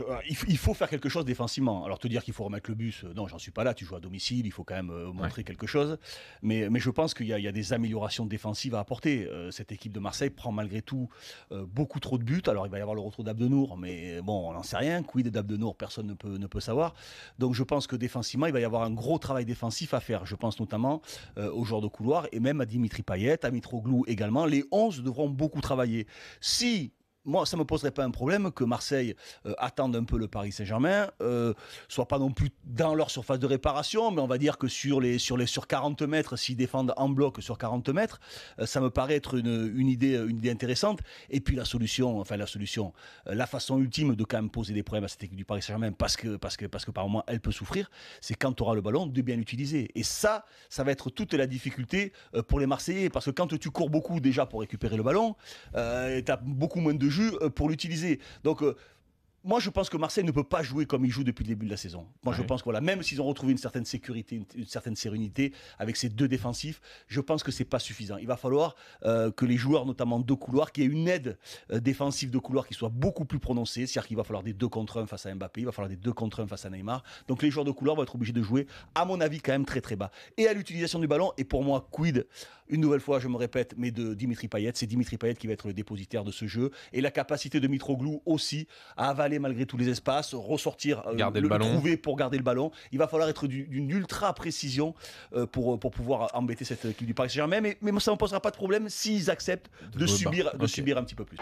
Euh, il faut faire quelque chose défensivement. Alors te dire qu'il faut remettre le bus, euh, non, j'en suis pas là, tu joues à domicile, il faut quand même euh, montrer quelque chose. Mais, je pense qu'il y, a des améliorations défensives à apporter. cette équipe de Marseille prend malgré tout beaucoup trop de buts. Alors il va y avoir le retour d'Abdenour, mais bon, on n'en sait rien. Quid d'Abdenour, personne ne peut, ne peut savoir. Donc je pense que défensivement, il va y avoir un gros travail défensif à faire. Je pense notamment aux joueurs de couloir et même à Dimitri Payet, à Mitroglou également. Les 11 devront beaucoup travailler. Si moi, ça ne me poserait pas un problème que Marseille euh, attende un peu le Paris Saint-Germain, euh, soit pas non plus dans leur surface de réparation, mais on va dire que sur les sur les sur 40 mètres, s'ils défendent en bloc sur 40 mètres, euh, ça me paraît être une, une, idée une idée intéressante. Et puis la solution, enfin la solution, la façon ultime de quand même poser des problèmes à cette équipe du Paris Saint-Germain, parce que parce que parce que par moment elle peut souffrir, c'est quand tu auras le ballon de bien l'utiliser. Et ça, ça va être toute la difficulté pour les Marseillais, parce que quand tu cours beaucoup déjà pour récupérer le ballon, tu as beaucoup moins de euh, pour l'utiliser. Donc euh, moi, je pense que Marseille ne peut pas jouer comme il joue depuis le début de la saison. Moi, je pense que voilà, même s'ils ont retrouvé une certaine sécurité, une, certaine sérénité avec ces deux défensifs, je pense que c'est pas suffisant. Il va falloir euh, que les joueurs, notamment de couloir, qu'il y ait une aide euh, défensive de couloir qui soit beaucoup plus prononcée. C'est-à-dire qu'il va falloir des deux contre un face à Mbappé, il va falloir des deux contre un face à Neymar. Donc les joueurs de couloir vont être obligés de jouer, à mon avis, quand même très très bas. Et à l'utilisation du ballon, et pour moi, quid, une nouvelle fois, je me répète, mais de Dimitri Payet, c'est Dimitri Payet qui va être le dépositaire de ce jeu et la capacité de Mitroglou aussi à avaler malgré tous les espaces, ressortir, euh, le, trouver pour garder le ballon. Il va falloir être d'une ultra précision euh, euh, pour, pouvoir embêter cette équipe du Paris Saint-Germain. Mais, mais ça ne posera pas de problème s'ils acceptent de, subir, de subir un petit peu plus.